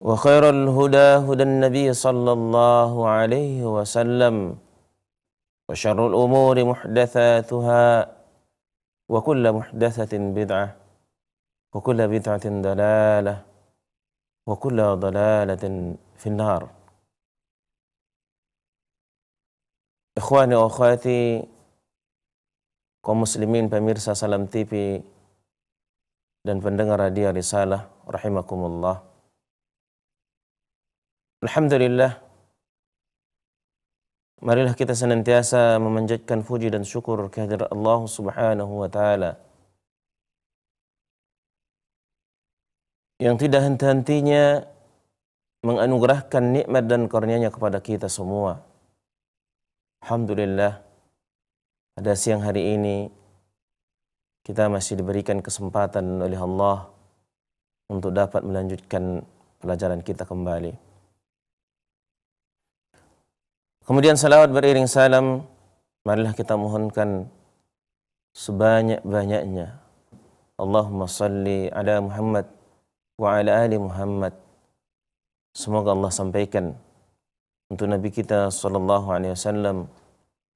وخير الهدى هدى النبي صلى الله عليه وسلم وشر الأمور محدثاتها وكل محدثة بدعة وكل بدعة دلالة وكل ضلالة في النار إخواني وأخواتي kaum muslimin pemirsa Salam TV dan pendengar radio Risalah rahimakumullah Alhamdulillah Marilah kita senantiasa memanjatkan puji dan syukur kehadirat Allah Subhanahu wa taala. Yang tidak henti-hentinya menganugerahkan nikmat dan karunia-Nya kepada kita semua. Alhamdulillah pada siang hari ini kita masih diberikan kesempatan oleh Allah untuk dapat melanjutkan pelajaran kita kembali. Kemudian salawat beriring salam, marilah kita mohonkan sebanyak-banyaknya. Allahumma salli ala Muhammad wa ala ali Muhammad. Semoga Allah sampaikan untuk Nabi kita sallallahu alaihi wasallam,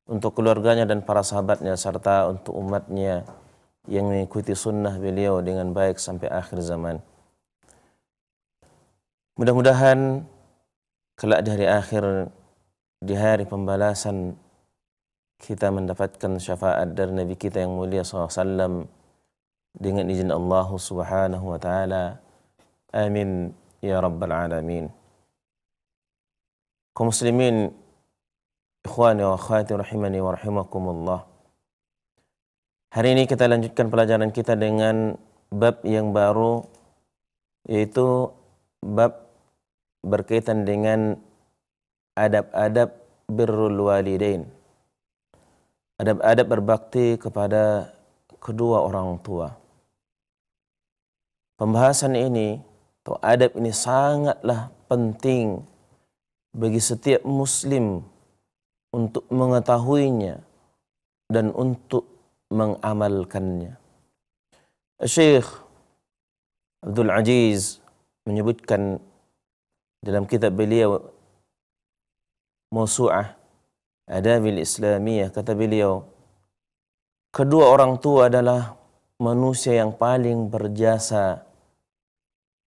untuk keluarganya dan para sahabatnya serta untuk umatnya yang mengikuti sunnah beliau dengan baik sampai akhir zaman. Mudah-mudahan kelak di hari akhir di hari pembalasan kita mendapatkan syafaat dari Nabi kita yang mulia SAW dengan izin Allah Subhanahu wa taala. Amin ya rabbal alamin. Kaum muslimin ikhwani wa akhwati rahimani wa rahimakumullah. Hari ini kita lanjutkan pelajaran kita dengan bab yang baru yaitu bab berkaitan dengan adab-adab birrul walidain. Adab-adab berbakti kepada kedua orang tua. Pembahasan ini atau adab ini sangatlah penting bagi setiap muslim untuk mengetahuinya dan untuk mengamalkannya. Syekh Abdul Aziz menyebutkan dalam kitab beliau ada Adabil Islamiyah kata beliau kedua orang tua adalah manusia yang paling berjasa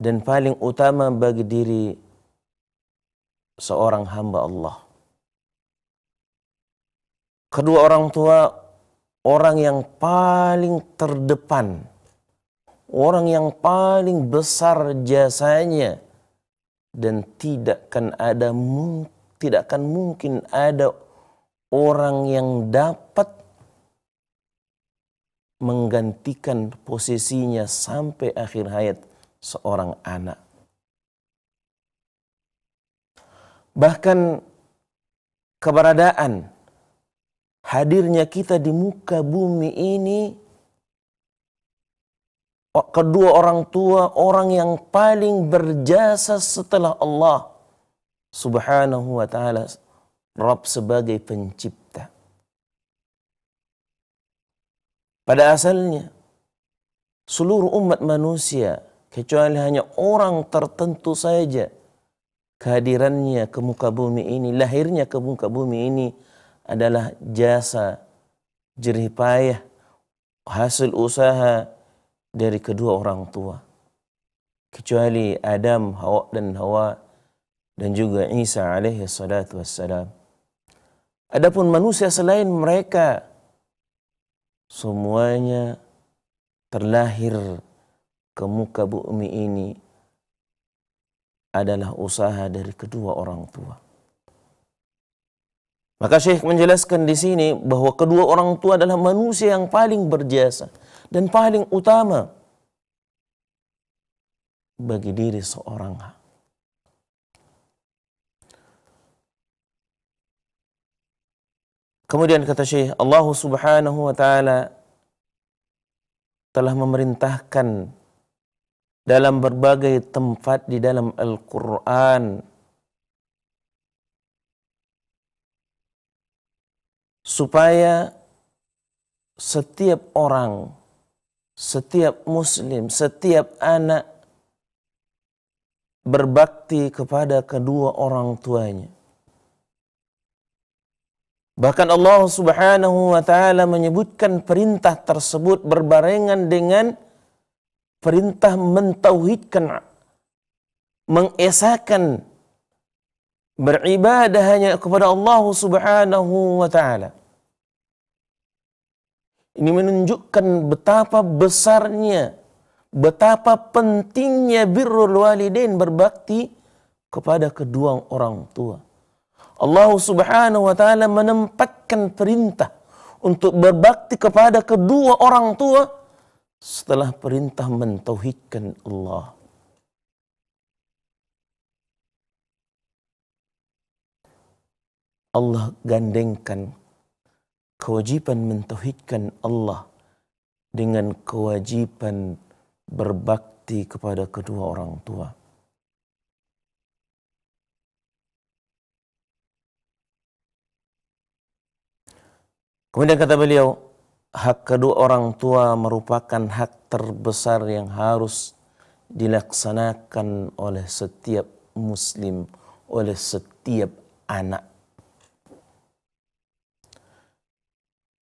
dan paling utama bagi diri seorang hamba Allah kedua orang tua orang yang paling terdepan orang yang paling besar jasanya dan tidak akan ada mungkin tidak akan mungkin ada orang yang dapat menggantikan posisinya sampai akhir hayat seorang anak. Bahkan keberadaan hadirnya kita di muka bumi ini kedua orang tua orang yang paling berjasa setelah Allah subhanahu wa ta'ala Rob sebagai pencipta. Pada asalnya, seluruh umat manusia kecuali hanya orang tertentu saja kehadirannya ke muka bumi ini, lahirnya ke muka bumi ini adalah jasa jerih payah hasil usaha dari kedua orang tua kecuali Adam Hawa dan Hawa dan juga Isa alaihi salatu wassalam. Adapun manusia selain mereka semuanya terlahir ke muka bumi ini adalah usaha dari kedua orang tua. Maka Syekh menjelaskan di sini bahwa kedua orang tua adalah manusia yang paling berjasa dan paling utama bagi diri seorang Kemudian kata Syekh, Allah Subhanahu wa taala telah memerintahkan dalam berbagai tempat di dalam Al-Qur'an supaya setiap orang, setiap muslim, setiap anak berbakti kepada kedua orang tuanya. Bahkan Allah Subhanahu wa taala menyebutkan perintah tersebut berbarengan dengan perintah mentauhidkan mengesakan beribadah hanya kepada Allah Subhanahu wa taala. Ini menunjukkan betapa besarnya, betapa pentingnya birrul walidain berbakti kepada kedua orang tua. Allah Subhanahu wa taala menempatkan perintah untuk berbakti kepada kedua orang tua setelah perintah mentauhidkan Allah. Allah gandengkan kewajiban mentauhidkan Allah dengan kewajiban berbakti kepada kedua orang tua. Kemudian kata beliau, hak kedua orang tua merupakan hak terbesar yang harus dilaksanakan oleh setiap muslim, oleh setiap anak.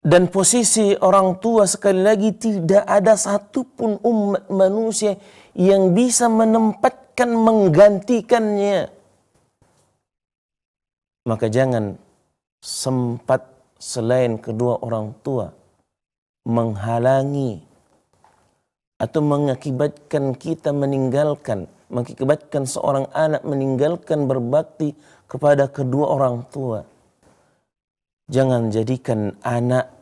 Dan posisi orang tua sekali lagi tidak ada satupun umat manusia yang bisa menempatkan menggantikannya. Maka jangan sempat selain kedua orang tua menghalangi atau mengakibatkan kita meninggalkan, mengakibatkan seorang anak meninggalkan berbakti kepada kedua orang tua. Jangan jadikan anak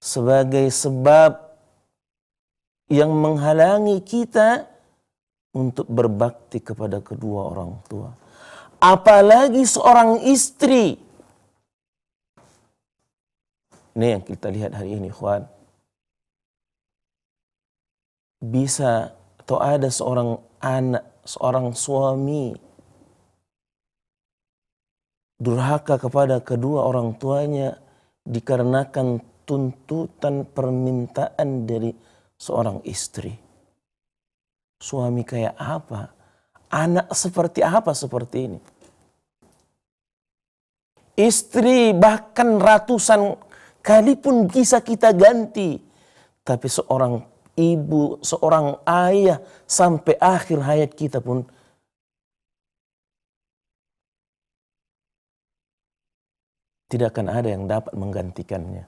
sebagai sebab yang menghalangi kita untuk berbakti kepada kedua orang tua. Apalagi seorang istri ini yang kita lihat hari ini, Khan Bisa atau ada seorang anak, seorang suami durhaka kepada kedua orang tuanya dikarenakan tuntutan permintaan dari seorang istri. Suami kayak apa? Anak seperti apa seperti ini? Istri bahkan ratusan kalipun bisa kita ganti. Tapi seorang ibu, seorang ayah sampai akhir hayat kita pun tidak akan ada yang dapat menggantikannya.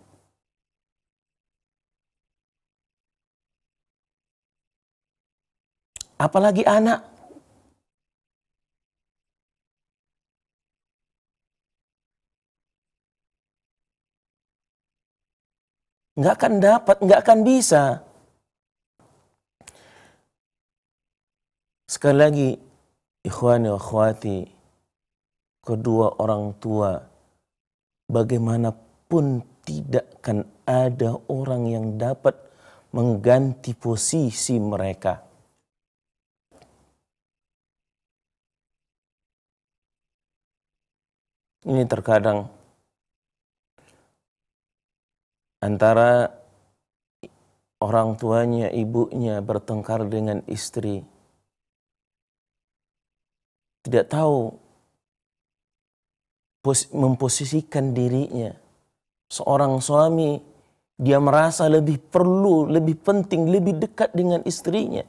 Apalagi anak nggak akan dapat, nggak akan bisa. Sekali lagi, ikhwani wa khwati, kedua orang tua, bagaimanapun tidak akan ada orang yang dapat mengganti posisi mereka. Ini terkadang antara orang tuanya, ibunya bertengkar dengan istri. Tidak tahu memposisikan dirinya. Seorang suami dia merasa lebih perlu, lebih penting, lebih dekat dengan istrinya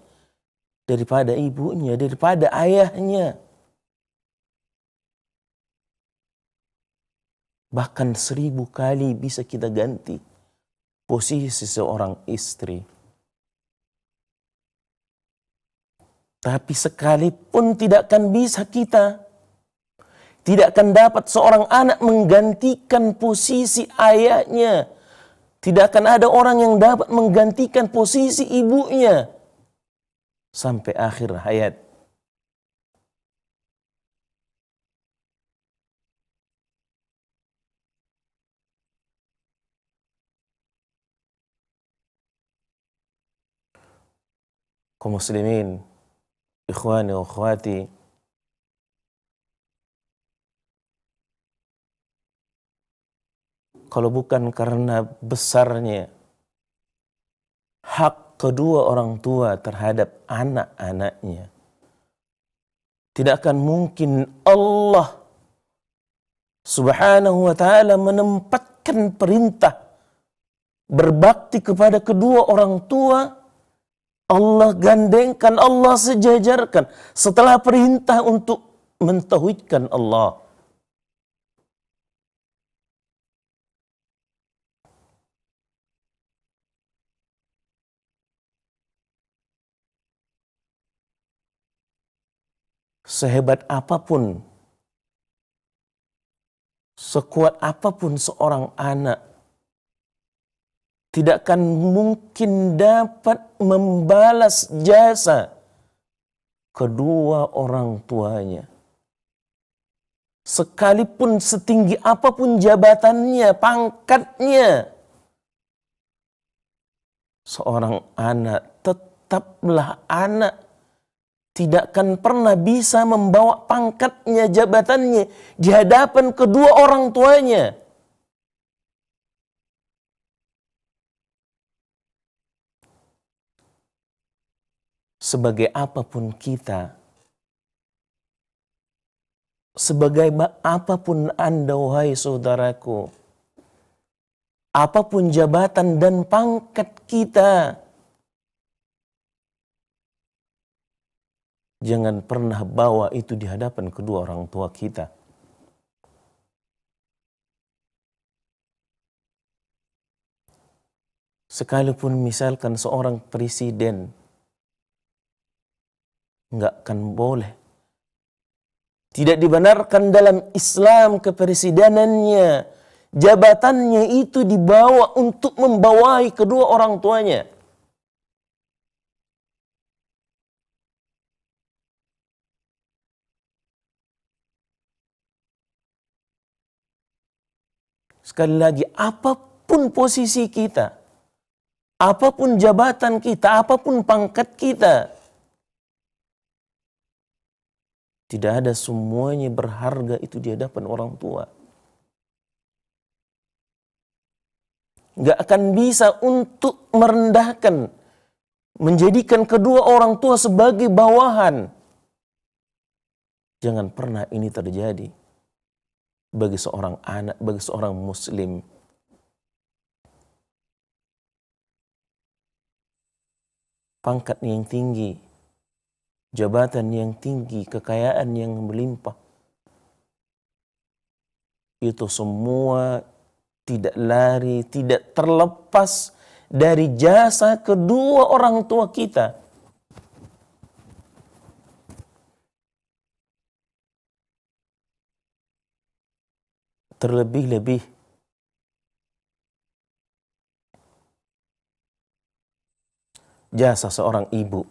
daripada ibunya, daripada ayahnya. Bahkan seribu kali bisa kita ganti posisi seorang istri. Tapi sekalipun tidak akan bisa kita, tidak akan dapat seorang anak menggantikan posisi ayahnya. Tidak akan ada orang yang dapat menggantikan posisi ibunya. Sampai akhir hayat. kaum muslimin, ikhwani wa akhwati, kalau bukan karena besarnya hak kedua orang tua terhadap anak-anaknya, tidak akan mungkin Allah Subhanahu wa Ta'ala menempatkan perintah berbakti kepada kedua orang tua Allah gandengkan, Allah sejajarkan. Setelah perintah untuk mentauhidkan Allah. Sehebat apapun, sekuat apapun seorang anak tidak akan mungkin dapat membalas jasa kedua orang tuanya. Sekalipun setinggi apapun jabatannya, pangkatnya, seorang anak tetaplah anak tidak akan pernah bisa membawa pangkatnya, jabatannya di hadapan kedua orang tuanya sebagai apapun kita, sebagai apapun Anda, wahai saudaraku, apapun jabatan dan pangkat kita, jangan pernah bawa itu di hadapan kedua orang tua kita. Sekalipun misalkan seorang presiden nggak akan boleh. Tidak dibenarkan dalam Islam kepresidenannya. Jabatannya itu dibawa untuk membawahi kedua orang tuanya. Sekali lagi, apapun posisi kita, apapun jabatan kita, apapun pangkat kita, Tidak ada semuanya berharga itu di hadapan orang tua. Gak akan bisa untuk merendahkan, menjadikan kedua orang tua sebagai bawahan. Jangan pernah ini terjadi bagi seorang anak, bagi seorang muslim. Pangkatnya yang tinggi, jabatan yang tinggi, kekayaan yang melimpah. Itu semua tidak lari, tidak terlepas dari jasa kedua orang tua kita. Terlebih-lebih jasa seorang ibu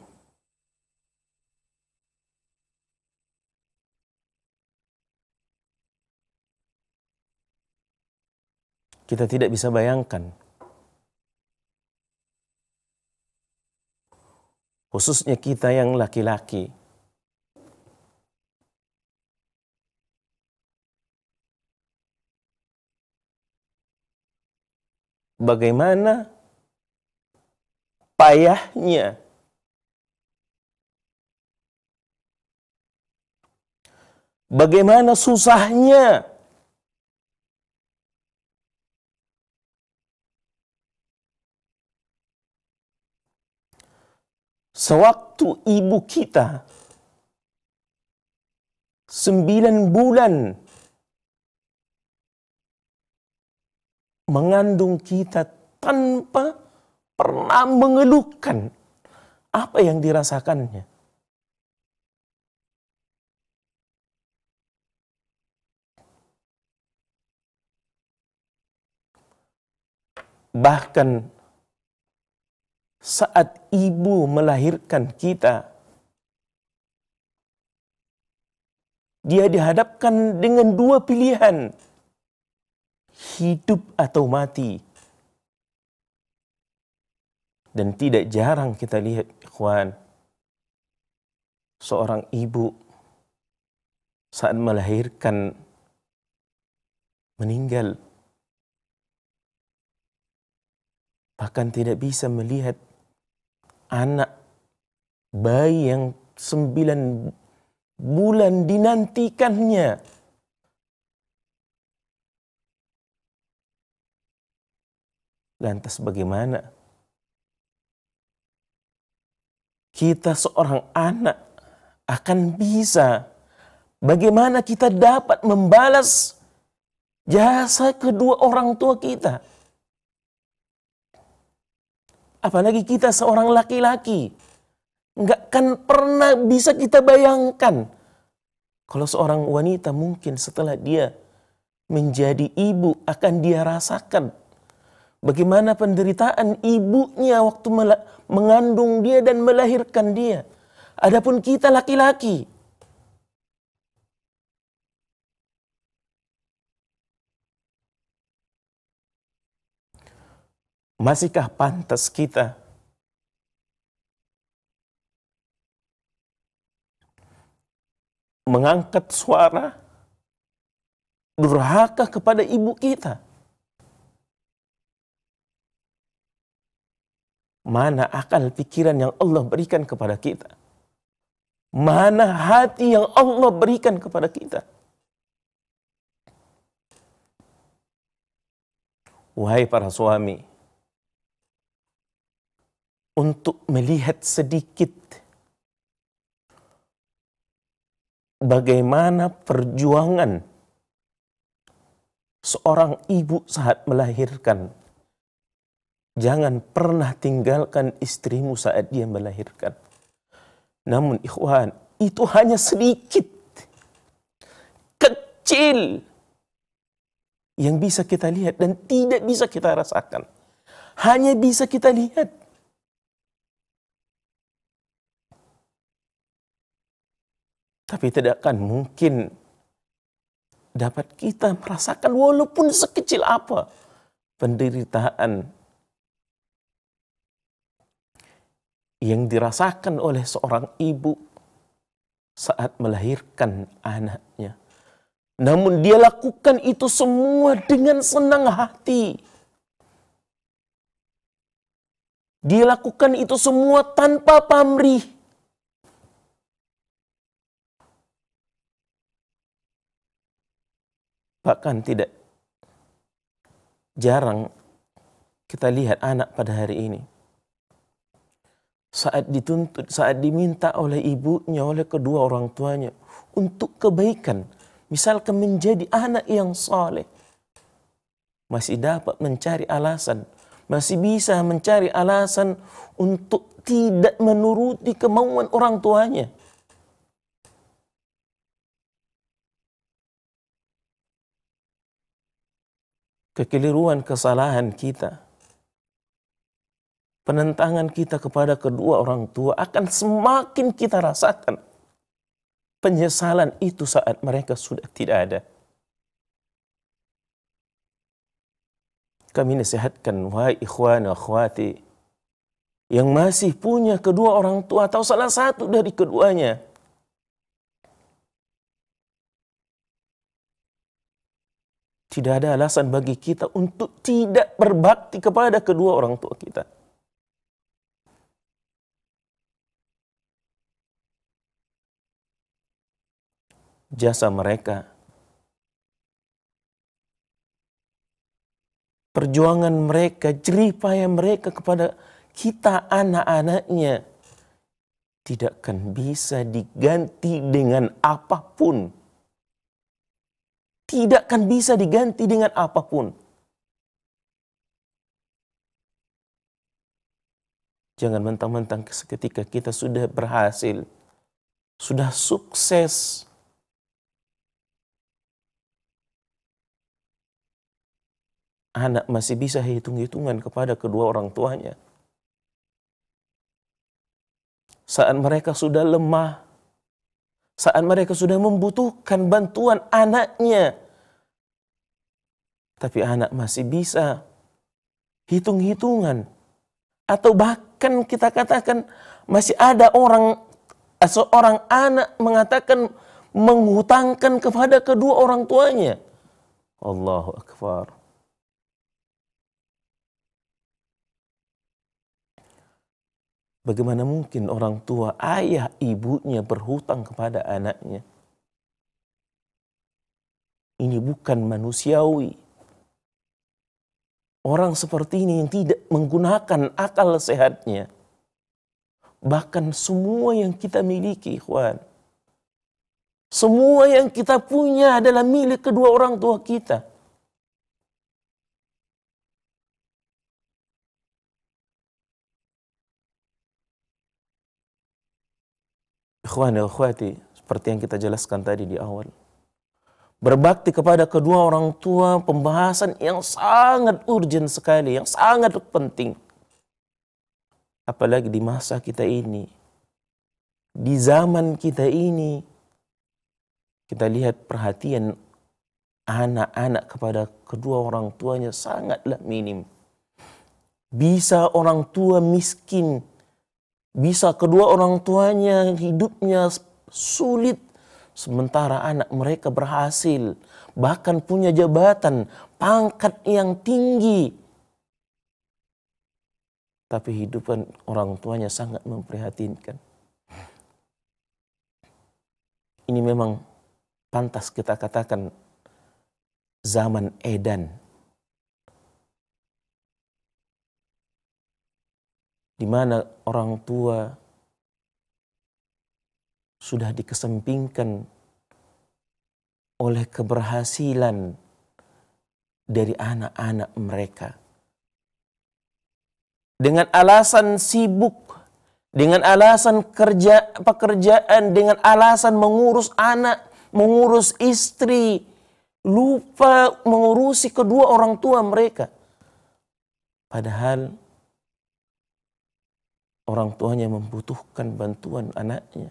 kita tidak bisa bayangkan. Khususnya kita yang laki-laki. Bagaimana payahnya Bagaimana susahnya sewaktu ibu kita sembilan bulan mengandung kita tanpa pernah mengeluhkan apa yang dirasakannya. Bahkan saat ibu melahirkan kita, dia dihadapkan dengan dua pilihan: hidup atau mati. Dan tidak jarang kita lihat, ikhwan, seorang ibu saat melahirkan meninggal, bahkan tidak bisa melihat anak bayi yang sembilan bulan dinantikannya. Lantas bagaimana? Kita seorang anak akan bisa bagaimana kita dapat membalas jasa kedua orang tua kita. Apalagi kita seorang laki-laki. Nggak kan pernah bisa kita bayangkan. Kalau seorang wanita mungkin setelah dia menjadi ibu akan dia rasakan. Bagaimana penderitaan ibunya waktu mengandung dia dan melahirkan dia. Adapun kita laki-laki, Masihkah pantas kita mengangkat suara durhaka kepada ibu kita? Mana akal pikiran yang Allah berikan kepada kita? Mana hati yang Allah berikan kepada kita? Wahai para suami, untuk melihat sedikit bagaimana perjuangan seorang ibu saat melahirkan. Jangan pernah tinggalkan istrimu saat dia melahirkan. Namun ikhwan, itu hanya sedikit. Kecil. Yang bisa kita lihat dan tidak bisa kita rasakan. Hanya bisa kita lihat Tapi tidak akan mungkin dapat kita merasakan walaupun sekecil apa penderitaan yang dirasakan oleh seorang ibu saat melahirkan anaknya. Namun dia lakukan itu semua dengan senang hati. Dia lakukan itu semua tanpa pamrih. bahkan tidak jarang kita lihat anak pada hari ini saat dituntut, saat diminta oleh ibunya, oleh kedua orang tuanya untuk kebaikan, misalkan menjadi anak yang soleh, masih dapat mencari alasan, masih bisa mencari alasan untuk tidak menuruti kemauan orang tuanya. kekeliruan kesalahan kita, penentangan kita kepada kedua orang tua akan semakin kita rasakan penyesalan itu saat mereka sudah tidak ada. Kami nasihatkan, wahai ikhwan akhwati, yang masih punya kedua orang tua atau salah satu dari keduanya, Tidak ada alasan bagi kita untuk tidak berbakti kepada kedua orang tua kita. Jasa mereka, perjuangan mereka, jerih payah mereka kepada kita anak-anaknya tidak akan bisa diganti dengan apapun tidak akan bisa diganti dengan apapun. Jangan mentang-mentang seketika kita sudah berhasil, sudah sukses. Anak masih bisa hitung-hitungan kepada kedua orang tuanya. Saat mereka sudah lemah, saat mereka sudah membutuhkan bantuan anaknya. Tapi anak masih bisa hitung-hitungan. Atau bahkan kita katakan masih ada orang, eh, seorang anak mengatakan menghutangkan kepada kedua orang tuanya. Allahu Akbar. Bagaimana mungkin orang tua, ayah, ibunya berhutang kepada anaknya? Ini bukan manusiawi. Orang seperti ini yang tidak menggunakan akal sehatnya. Bahkan semua yang kita miliki, ikhwan. Semua yang kita punya adalah milik kedua orang tua kita. Ikhwani seperti yang kita jelaskan tadi di awal. Berbakti kepada kedua orang tua pembahasan yang sangat urgent sekali, yang sangat penting. Apalagi di masa kita ini, di zaman kita ini, kita lihat perhatian anak-anak kepada kedua orang tuanya sangatlah minim. Bisa orang tua miskin bisa kedua orang tuanya hidupnya sulit sementara anak mereka berhasil bahkan punya jabatan, pangkat yang tinggi. Tapi hidupan orang tuanya sangat memprihatinkan. Ini memang pantas kita katakan zaman edan di mana orang tua sudah dikesampingkan oleh keberhasilan dari anak-anak mereka. Dengan alasan sibuk, dengan alasan kerja pekerjaan, dengan alasan mengurus anak, mengurus istri, lupa mengurusi kedua orang tua mereka. Padahal Orang tuanya membutuhkan bantuan anaknya.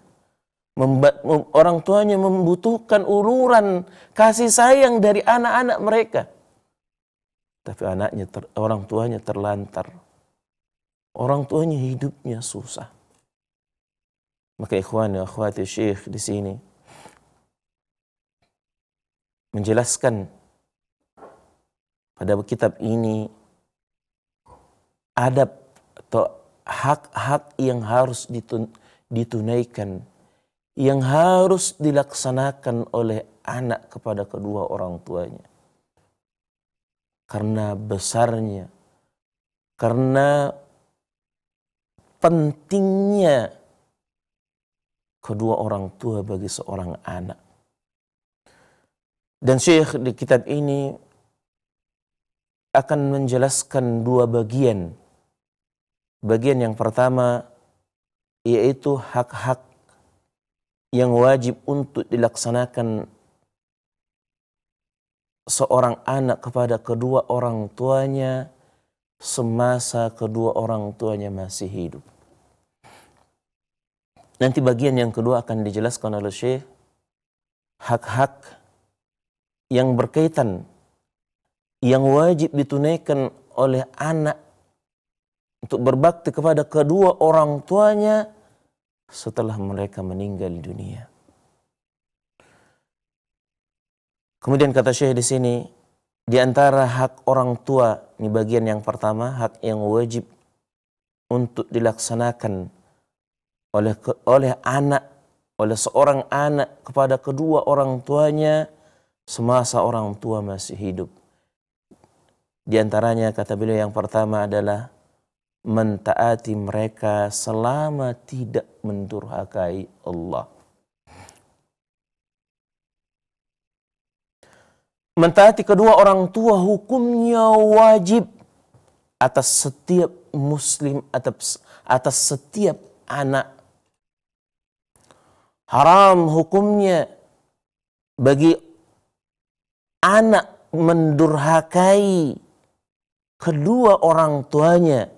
Memba orang tuanya membutuhkan uluran kasih sayang dari anak-anak mereka. Tapi anaknya ter, orang tuanya terlantar. Orang tuanya hidupnya susah. Maka ikhwan akhwati syekh di sini menjelaskan pada kitab ini adab atau hak-hak yang harus ditun ditunaikan, yang harus dilaksanakan oleh anak kepada kedua orang tuanya. Karena besarnya, karena pentingnya kedua orang tua bagi seorang anak. Dan Syekh di kitab ini akan menjelaskan dua bagian Bagian yang pertama yaitu hak-hak yang wajib untuk dilaksanakan seorang anak kepada kedua orang tuanya semasa kedua orang tuanya masih hidup. Nanti bagian yang kedua akan dijelaskan oleh Syekh hak-hak yang berkaitan yang wajib ditunaikan oleh anak untuk berbakti kepada kedua orang tuanya setelah mereka meninggal dunia. Kemudian kata Syekh di sini, di antara hak orang tua, ini bagian yang pertama, hak yang wajib untuk dilaksanakan oleh oleh anak, oleh seorang anak kepada kedua orang tuanya semasa orang tua masih hidup. Di antaranya kata beliau yang pertama adalah mentaati mereka selama tidak mendurhakai Allah. Mentaati kedua orang tua hukumnya wajib atas setiap muslim atas atas setiap anak. Haram hukumnya bagi anak mendurhakai kedua orang tuanya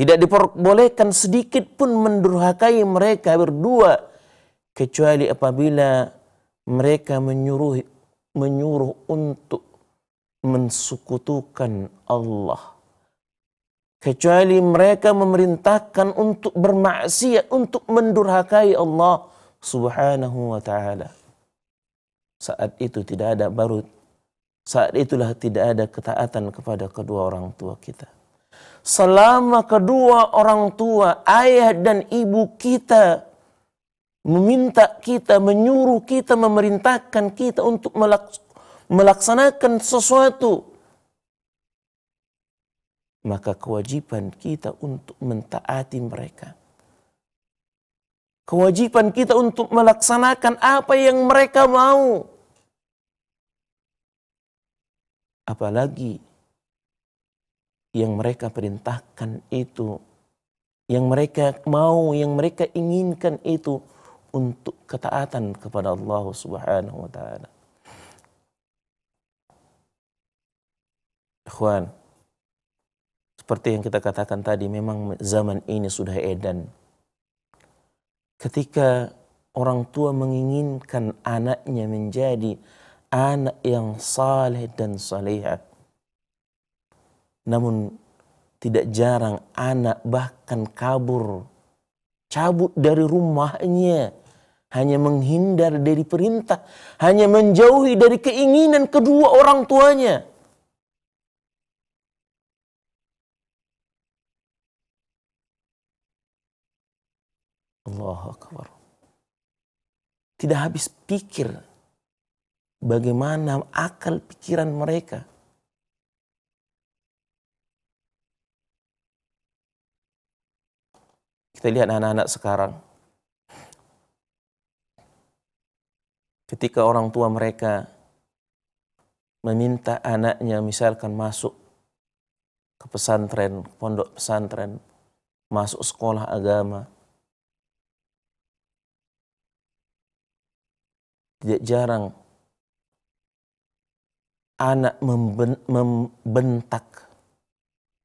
tidak diperbolehkan sedikit pun mendurhakai mereka berdua kecuali apabila mereka menyuruh menyuruh untuk mensukutukan Allah. Kecuali mereka memerintahkan untuk bermaksiat, untuk mendurhakai Allah subhanahu wa ta'ala. Saat itu tidak ada barut. Saat itulah tidak ada ketaatan kepada kedua orang tua kita selama kedua orang tua, ayah dan ibu kita meminta kita, menyuruh kita, memerintahkan kita untuk melaksanakan sesuatu, maka kewajiban kita untuk mentaati mereka. Kewajiban kita untuk melaksanakan apa yang mereka mau. Apalagi yang mereka perintahkan itu, yang mereka mau, yang mereka inginkan itu untuk ketaatan kepada Allah Subhanahu wa taala. Ikhwan, seperti yang kita katakan tadi memang zaman ini sudah edan. Ketika orang tua menginginkan anaknya menjadi anak yang saleh dan salihah, namun tidak jarang anak bahkan kabur, cabut dari rumahnya, hanya menghindar dari perintah, hanya menjauhi dari keinginan kedua orang tuanya. Allah Akbar. Tidak habis pikir bagaimana akal pikiran mereka Kita lihat anak-anak sekarang. Ketika orang tua mereka meminta anaknya misalkan masuk ke pesantren, pondok pesantren, masuk sekolah agama. Tidak jarang anak membentak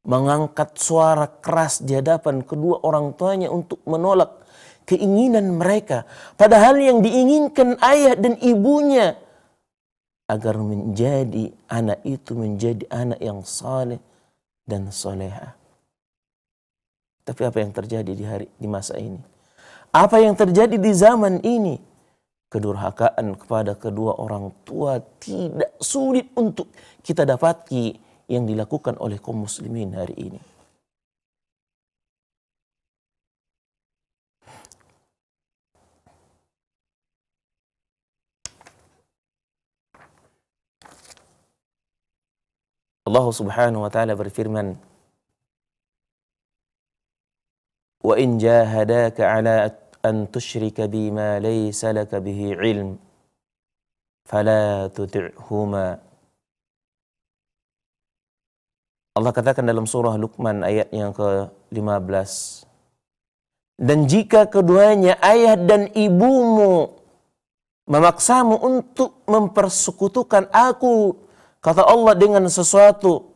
mengangkat suara keras di hadapan kedua orang tuanya untuk menolak keinginan mereka. Padahal yang diinginkan ayah dan ibunya agar menjadi anak itu menjadi anak yang saleh dan soleha. Tapi apa yang terjadi di hari di masa ini? Apa yang terjadi di zaman ini? Kedurhakaan kepada kedua orang tua tidak sulit untuk kita dapati yang dilakukan oleh kaum muslimin hari ini. Allah Subhanahu wa taala berfirman Wa in jahadaka ala an tusyrika bima laysa laka bihi ilm fala Allah katakan dalam surah Luqman ayat yang ke-15. Dan jika keduanya ayah dan ibumu memaksamu untuk mempersekutukan aku, kata Allah dengan sesuatu,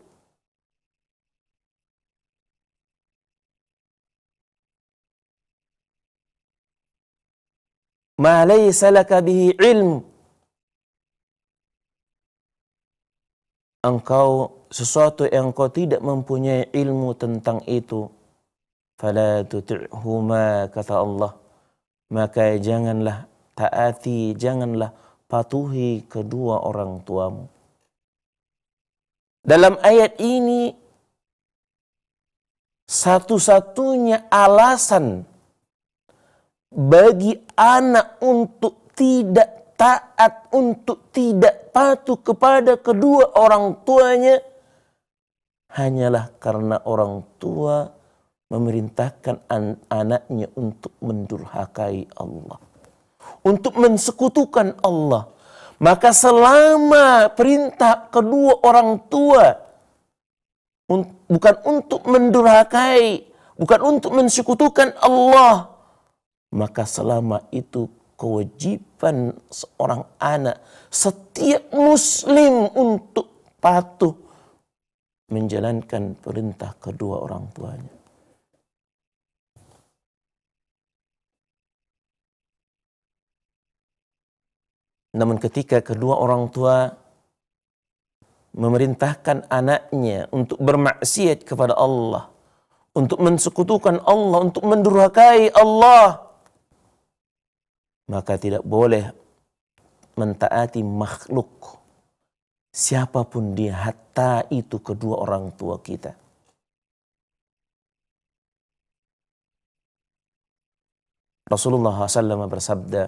ma laysa laka bihi ilm engkau sesuatu yang kau tidak mempunyai ilmu tentang itu fala tuti'huma kata Allah maka janganlah taati janganlah patuhi kedua orang tuamu dalam ayat ini satu-satunya alasan bagi anak untuk tidak taat untuk tidak patuh kepada kedua orang tuanya hanyalah karena orang tua memerintahkan an anaknya untuk mendurhakai Allah. Untuk mensekutukan Allah. Maka selama perintah kedua orang tua un bukan untuk mendurhakai, bukan untuk mensekutukan Allah, maka selama itu kewajiban seorang anak setiap muslim untuk patuh menjalankan perintah kedua orang tuanya. Namun ketika kedua orang tua memerintahkan anaknya untuk bermaksiat kepada Allah, untuk mensekutukan Allah, untuk mendurhakai Allah, maka tidak boleh mentaati makhluk siapapun dia, hatta itu kedua orang tua kita. Rasulullah SAW bersabda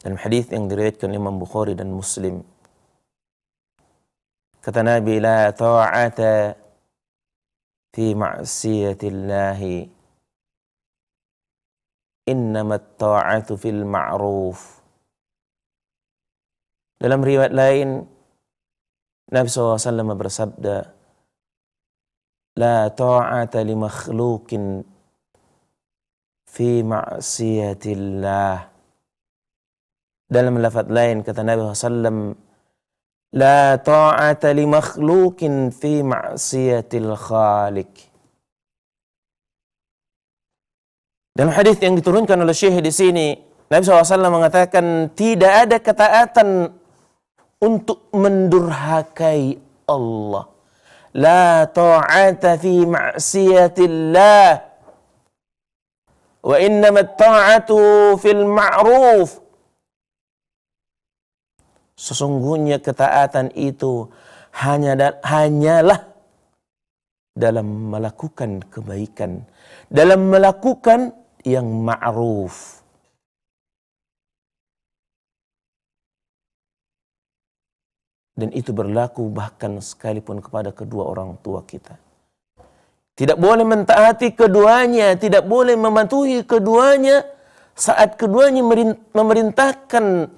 dalam hadis yang diriwayatkan Imam Bukhari dan Muslim. Kata Nabi, La ta'ata fi ma'siyatillah." Innamat ta'atu fil ma'ruf. Dalam riwayat lain, Nabi SAW bersabda, La ta'ata li makhlukin fi ma'siyatillah. Dalam lafad lain kata Nabi SAW, La ta'ata li makhlukin fi ma'siyatil khalik. Dalam hadis yang diturunkan oleh Syekh di sini, Nabi SAW mengatakan tidak ada ketaatan untuk mendurhakai Allah. La ta'ata fi ma'siyatillah. Wa innama ta'atu fil ma'ruf. Sesungguhnya ketaatan itu hanya dan hanyalah dalam melakukan kebaikan, dalam melakukan yang ma'ruf. Dan itu berlaku bahkan sekalipun kepada kedua orang tua kita. Tidak boleh mentaati keduanya, tidak boleh mematuhi keduanya saat keduanya memerintahkan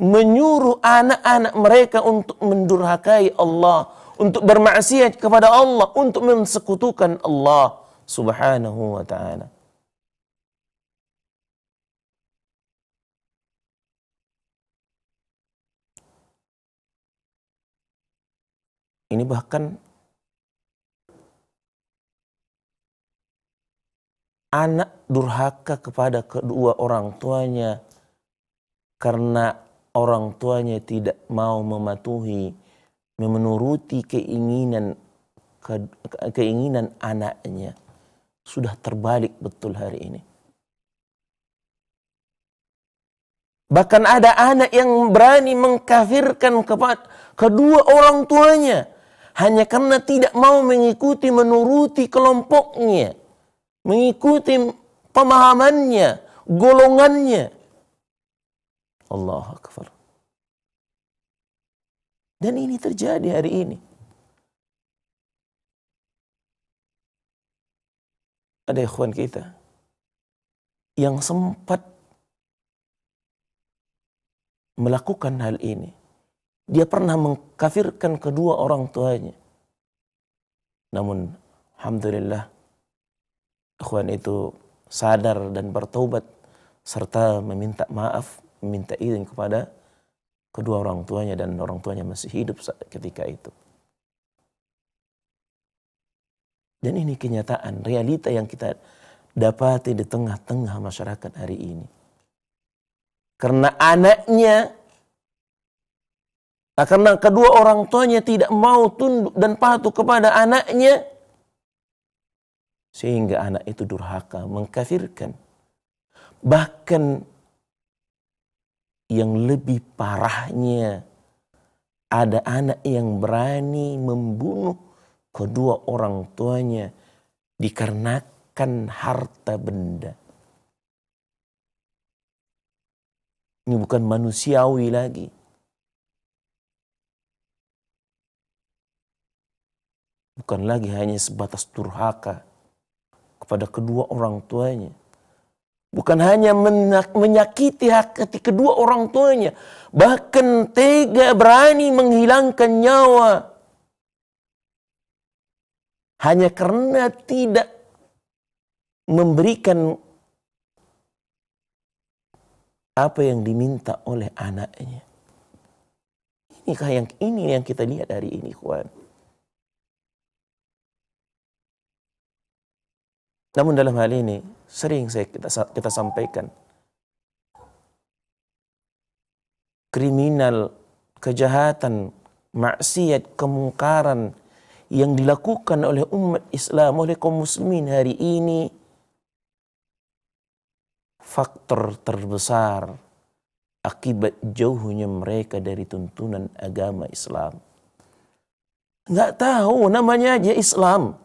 menyuruh anak-anak mereka untuk mendurhakai Allah, untuk bermaksiat kepada Allah, untuk mensekutukan Allah Subhanahu wa taala. ini bahkan anak durhaka kepada kedua orang tuanya karena orang tuanya tidak mau mematuhi menuruti keinginan keinginan anaknya sudah terbalik betul hari ini bahkan ada anak yang berani mengkafirkan kepada kedua orang tuanya hanya karena tidak mau mengikuti menuruti kelompoknya, mengikuti pemahamannya, golongannya. Allah Akbar. Dan ini terjadi hari ini. Ada ikhwan kita yang sempat melakukan hal ini dia pernah mengkafirkan kedua orang tuanya. Namun, Alhamdulillah, ikhwan itu sadar dan bertobat serta meminta maaf, meminta izin kepada kedua orang tuanya dan orang tuanya masih hidup ketika itu. Dan ini kenyataan, realita yang kita dapati di tengah-tengah masyarakat hari ini. Karena anaknya Nah, karena kedua orang tuanya tidak mau tunduk dan patuh kepada anaknya, sehingga anak itu durhaka, mengkafirkan. Bahkan yang lebih parahnya, ada anak yang berani membunuh kedua orang tuanya dikarenakan harta benda. Ini bukan manusiawi lagi bukan lagi hanya sebatas turhaka kepada kedua orang tuanya. Bukan hanya menyakiti hati kedua orang tuanya, bahkan tega berani menghilangkan nyawa hanya karena tidak memberikan apa yang diminta oleh anaknya. Inikah yang ini yang kita lihat hari ini, kawan. Namun dalam hal ini sering saya kita, kita sampaikan kriminal, kejahatan, maksiat, kemungkaran yang dilakukan oleh umat Islam, oleh kaum muslimin hari ini faktor terbesar akibat jauhnya mereka dari tuntunan agama Islam. Nggak tahu namanya aja Islam.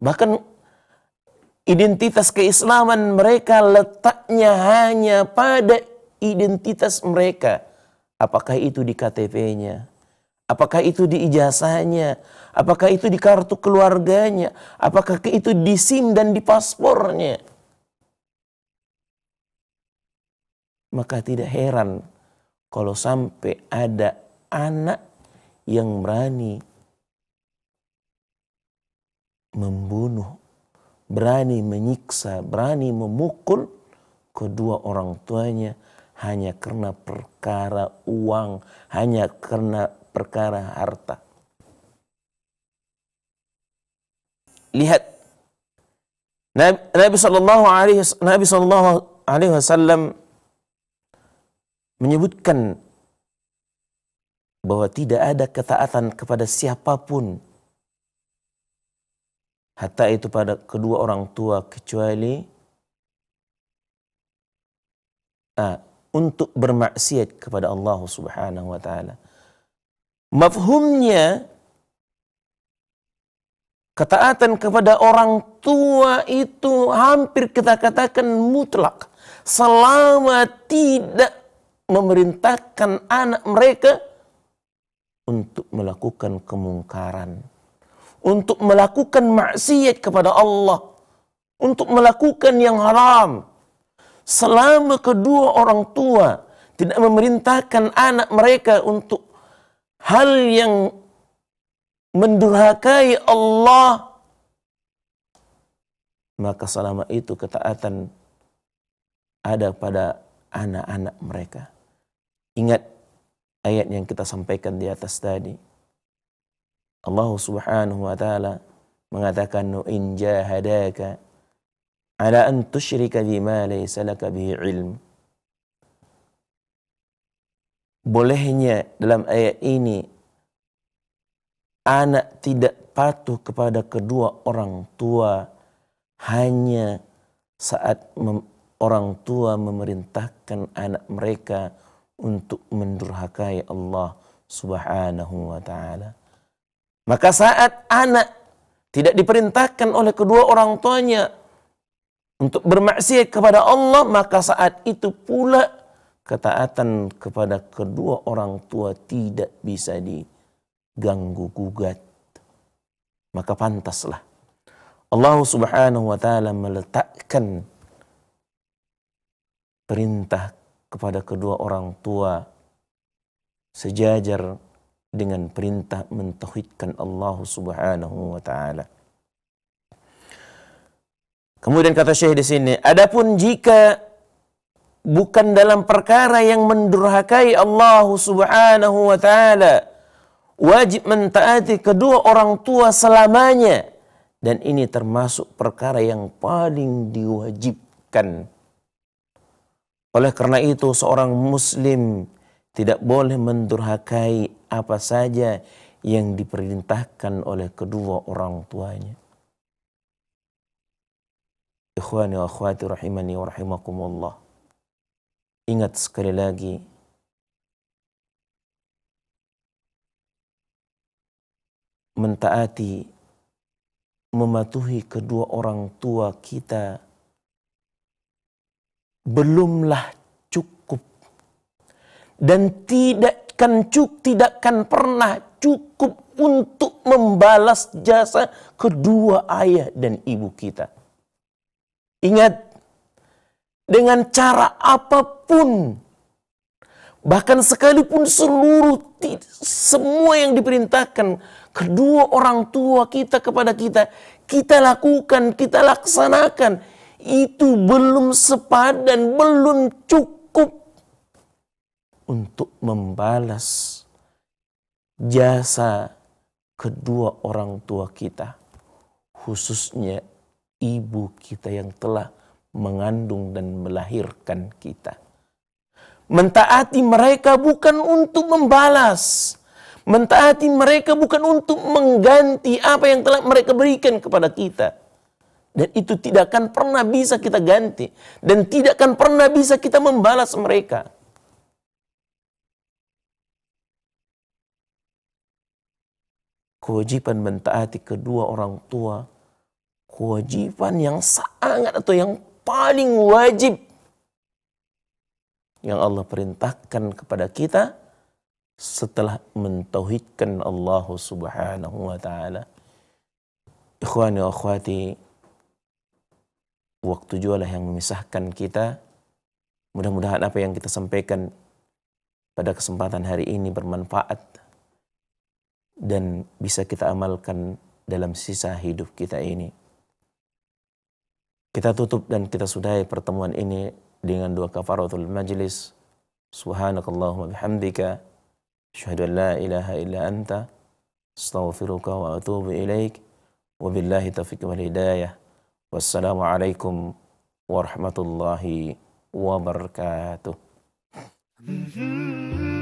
Bahkan Identitas keislaman mereka letaknya hanya pada identitas mereka. Apakah itu di KTP-nya? Apakah itu di ijazahnya? Apakah itu di kartu keluarganya? Apakah itu di SIM dan di paspornya? Maka tidak heran kalau sampai ada anak yang berani membunuh berani menyiksa, berani memukul kedua orang tuanya hanya karena perkara uang, hanya karena perkara harta. Lihat Nabi, saw sallallahu alaihi Nabi sallallahu alaihi wasallam menyebutkan bahwa tidak ada ketaatan kepada siapapun hatta itu pada kedua orang tua kecuali uh, untuk bermaksiat kepada Allah Subhanahu wa taala. Mafhumnya ketaatan kepada orang tua itu hampir kita katakan mutlak selama tidak memerintahkan anak mereka untuk melakukan kemungkaran untuk melakukan maksiat kepada Allah, untuk melakukan yang haram. Selama kedua orang tua tidak memerintahkan anak mereka untuk hal yang mendurhakai Allah, maka selama itu ketaatan ada pada anak-anak mereka. Ingat ayat yang kita sampaikan di atas tadi Allah Subhanahu wa taala mengatakan in jahadaka ala an tusyrika bima laysa lak bihi ilm bolehnya dalam ayat ini anak tidak patuh kepada kedua orang tua hanya saat mem- orang tua memerintahkan anak mereka untuk mendurhakai Allah Subhanahu wa taala. Maka saat anak tidak diperintahkan oleh kedua orang tuanya untuk bermaksiat kepada Allah, maka saat itu pula ketaatan kepada kedua orang tua tidak bisa diganggu gugat. Maka pantaslah Allah Subhanahu wa taala meletakkan perintah kepada kedua orang tua sejajar dengan perintah mentauhidkan Allah Subhanahu wa taala. Kemudian kata Syekh di sini, adapun jika bukan dalam perkara yang mendurhakai Allah Subhanahu wa taala, wajib mentaati kedua orang tua selamanya dan ini termasuk perkara yang paling diwajibkan. Oleh karena itu seorang muslim tidak boleh mendurhakai apa saja yang diperintahkan oleh kedua orang tuanya. Ikhwani wa akhwati rahimani wa rahimakumullah. Ingat sekali lagi mentaati mematuhi kedua orang tua kita belumlah dan tidak kan cuk tidak akan pernah cukup untuk membalas jasa kedua ayah dan ibu kita. Ingat dengan cara apapun bahkan sekalipun seluruh semua yang diperintahkan kedua orang tua kita kepada kita kita lakukan, kita laksanakan itu belum sepadan, belum cukup untuk membalas jasa kedua orang tua kita, khususnya ibu kita yang telah mengandung dan melahirkan kita. Mentaati mereka bukan untuk membalas, mentaati mereka bukan untuk mengganti apa yang telah mereka berikan kepada kita. Dan itu tidak akan pernah bisa kita ganti. Dan tidak akan pernah bisa kita membalas mereka. kewajiban mentaati kedua orang tua, kewajiban yang sangat atau yang paling wajib yang Allah perintahkan kepada kita setelah mentauhidkan Allah Subhanahu wa taala. Ikhwani wa akhwati, waktu jualah yang memisahkan kita. Mudah-mudahan apa yang kita sampaikan pada kesempatan hari ini bermanfaat dan bisa kita amalkan dalam sisa hidup kita ini. Kita tutup dan kita sudahi pertemuan ini dengan dua kafaratul majlis. Subhanakallahumma bihamdika. Asyhadu an la ilaha illa anta. Astaghfiruka wa atubu ilaik. Wabillahi taufiq wal hidayah. Wassalamualaikum warahmatullahi wabarakatuh. Mm-hmm.